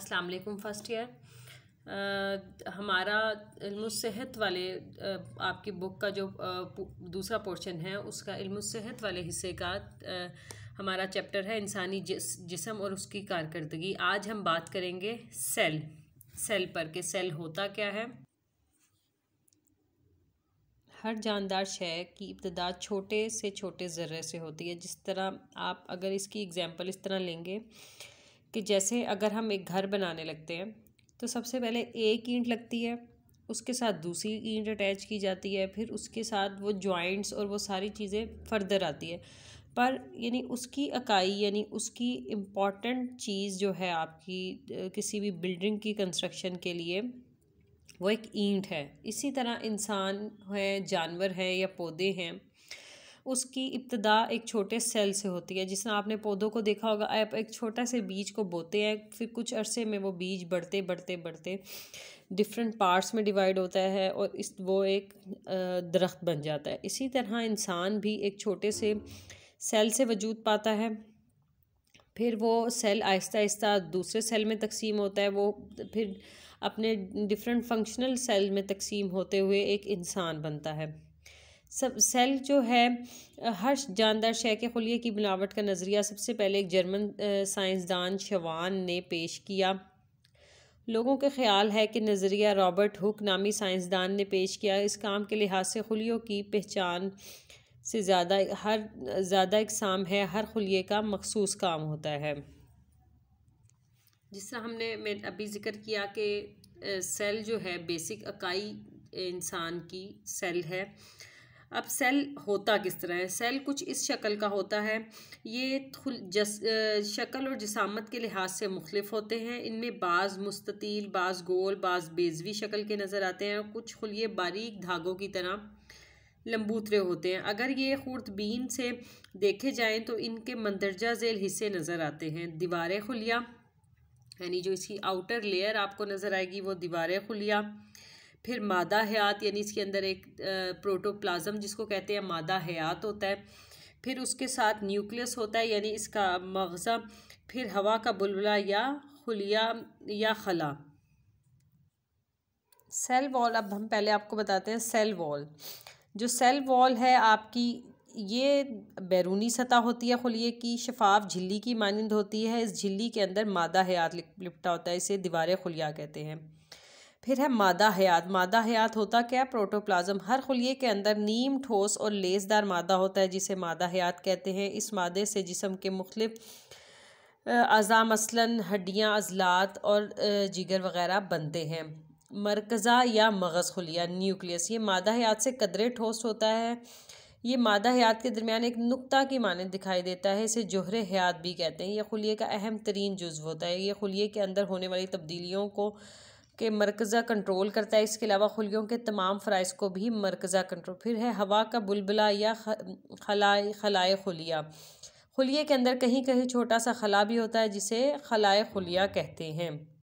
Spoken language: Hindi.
अस्सलाम वालेकुम फर्स्ट ईयर हमारा सेहत वाले आ, आपकी बुक का जो आ, दूसरा पोर्शन है उसका सेहत वाले हिस्से का आ, हमारा चैप्टर है इंसानी जिस जिसम और उसकी कारकर्दगी आज हम बात करेंगे सेल सेल पर कि सेल होता क्या है हर जानदार शय की इब्तदा छोटे से छोटे ज़र्रे से होती है जिस तरह आप अगर इसकी एग्जांपल इस तरह लेंगे कि जैसे अगर हम एक घर बनाने लगते हैं तो सबसे पहले एक ईंट लगती है उसके साथ दूसरी ईंट अटैच की जाती है फिर उसके साथ वो जॉइंट्स और वो सारी चीज़ें फर्दर आती है पर यानी उसकी इकाई यानी उसकी इम्पॉर्टेंट चीज़ जो है आपकी किसी भी बिल्डिंग की कंस्ट्रक्शन के लिए वो एक ईंट है इसी तरह इंसान है जानवर हैं या पौधे हैं उसकी इब्तदा एक छोटे सेल से होती है जिसने आपने पौधों को देखा होगा आप एक छोटा से बीज को बोते हैं फिर कुछ अरसे में वो बीज बढ़ते बढ़ते बढ़ते डिफरेंट पार्ट्स में डिवाइड होता है और इस वो एक दरख्त बन जाता है इसी तरह इंसान भी एक छोटे से सेल से वजूद पाता है फिर वो सेल आहिस्ता आहिस्ता दूसरे सेल में तकसीम होता है वो फिर अपने डिफरेंट फंक्शनल सेल में तकसीम होते हुए एक इंसान बनता है सब सेल जो है हर जानदार शय के खुलिए की बनावट का नज़रिया सबसे पहले एक जर्मन साइंसदान शवान ने पेश किया लोगों के ख्याल है कि नज़रिया रॉबर्ट हुक नामी साइंसदान ने पेश किया इस काम के लिहाज से खुलियों की पहचान से ज़्यादा हर ज़्यादा इकसाम है हर खुलिए का मखसूस काम होता है जिस तरह हमने मैं अभी ज़िक्र किया कि सेल जो है बेसिक अकाई इंसान की सेल है अब सेल होता किस तरह है सेल कुछ इस शक्ल का होता है ये जस शक्ल और जसामत के लिहाज से मुख्तफ होते हैं इनमें बाज़ मुस्ततील बाज़ गोल बाज़ बेजवी शक्ल के नज़र आते हैं और कुछ खुलिए बारीक धागों की तरह लम्बूतरे होते हैं अगर ये खुर्दबीन से देखे जाएँ तो इनके मंदरजा झेल हिस्से नज़र आते हैं दीवार खुलिया यानी जो इसकी आउटर लेयर आपको नज़र आएगी वो दीवार खुलिया फिर मादा हयात यानी इसके अंदर एक प्रोटोप्लाज्म जिसको कहते हैं मादा हयात होता है फिर उसके साथ न्यूक्लियस होता है यानी इसका मगज़ा फिर हवा का बुलबुला या खुलिया या खला सेल वॉल अब हम पहले आपको बताते हैं सेल वॉल जो सेल वॉल है आपकी ये बैरूनी सतह होती है खुलिए की शफाफ झिल्ली की मानंद होती है इस झिल्ली के अंदर मादा हयात लिपटा होता है इसे दीवार खुलिया कहते हैं फिर है मादा हयात मादा हयात होता क्या है प्रोटोप्लाज्म हर खुलिए के अंदर नीम ठोस और लेसदार मादा होता है जिसे मादा हयात कहते हैं इस मादे से जिसम के मुख्तफ अज़ा मसलन हड्डियाँ अजलात और जिगर वगैरह बनते हैं मरकज़ा या मगज़ खुलिया न्यूक्लियस ये मादा हयात से कदरे ठोस होता है ये मादा हयात के दरमियान एक नुकता की माने दिखाई देता है इसे जोहरे हयात भी कहते हैं यह खुलिए का अहम तरीन जुज्व होता है ये खुलिए के अंदर होने वाली तब्दीलियों को के मरकज़ा कंट्रोल करता है इसके अलावा खुलियों के तमाम फ़राइज़ को भी मरकज़ा कंट्रोल फिर है हवा का बुलबुला या खलाए खलाए खलिया खुलिए के अंदर कहीं कहीं छोटा सा खला भी होता है जिसे खलाए खलिया कहते हैं